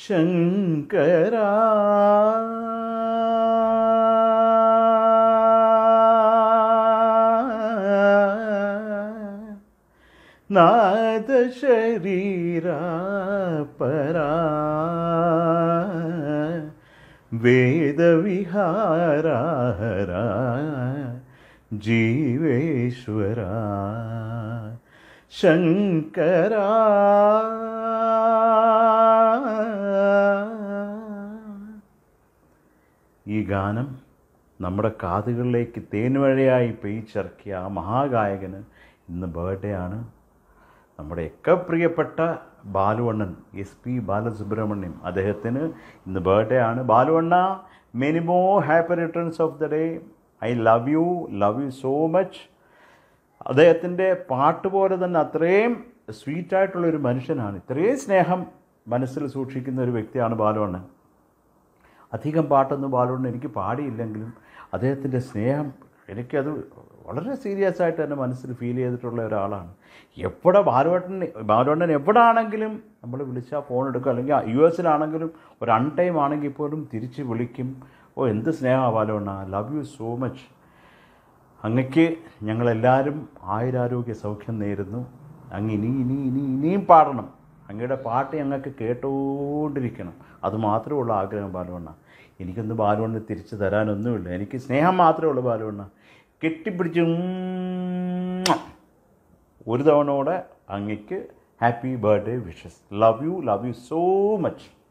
ശങ്കര നാദശരീരാ പര വേദവിഹാരഹര ജീവേശ്വര ശങ്കരാ ഈ ഗാനം നമ്മുടെ കാതുകളിലേക്ക് തേൻവഴയായി പെയ്ച്ചിറക്കിയ ആ മഹാഗായകന് ഇന്ന് ബർത്ത്ഡേ ആണ് നമ്മുടെയൊക്കെ പ്രിയപ്പെട്ട ബാലുവണ്ണൻ എസ് പി ബാലസുബ്രഹ്മണ്യം അദ്ദേഹത്തിന് ഇന്ന് ബർത്ത്ഡേ ആണ് ബാലുവണ്ണ many more happy returns of the day I love you love you so much അദ്ദേഹത്തിൻ്റെ പാട്ട് പോലെ തന്നെ അത്രയും സ്വീറ്റായിട്ടുള്ളൊരു മനുഷ്യനാണ് ഇത്രയും സ്നേഹം മനസ്സിൽ സൂക്ഷിക്കുന്ന ഒരു വ്യക്തിയാണ് ബാലുവണ്ണൻ അധികം പാട്ടൊന്നും ബാലുണ്ട് എനിക്ക് പാടിയില്ലെങ്കിലും അദ്ദേഹത്തിൻ്റെ സ്നേഹം എനിക്കത് വളരെ സീരിയസ് ആയിട്ട് എൻ്റെ മനസ്സിൽ ഫീൽ ചെയ്തിട്ടുള്ള ഒരാളാണ് എവിടെ ബാലുവേട്ടൻ ബാലുവേട്ടൻ എവിടെയാണെങ്കിലും നമ്മൾ വിളിച്ചാൽ ഫോൺ എടുക്കുക അല്ലെങ്കിൽ യു എസിലാണെങ്കിലും ഒരു അൺ ടൈം ആണെങ്കിൽ പോലും തിരിച്ച് വിളിക്കും ഓ എന്ത് സ്നേഹമാണ് ബാലുവണ്ണ ലവ് യു സോ മച്ച് അങ്ങക്ക് ഞങ്ങളെല്ലാവരും ആയുരാരോഗ്യ സൗഖ്യം നേരുന്നു അങ്ങ് ഇനി ഇനി ഇനി ഇനിയും പാടണം അങ്ങയുടെ പാട്ട് ഞങ്ങൾക്ക് കേട്ടുകൊണ്ടിരിക്കണം അത് ഉള്ളൂ ആഗ്രഹം ബാലുവണ്ണ എനിക്കൊന്ന് ബാലുവണ്ണ തിരിച്ചു തരാനൊന്നുമില്ല എനിക്ക് സ്നേഹം മാത്രമേ ഉള്ളൂ ബാലുവണ്ണ കെട്ടിപ്പിടിച്ച് ഒരു തവണ കൂടെ അങ്ങയ്ക്ക് happy birthday wishes love you love you so much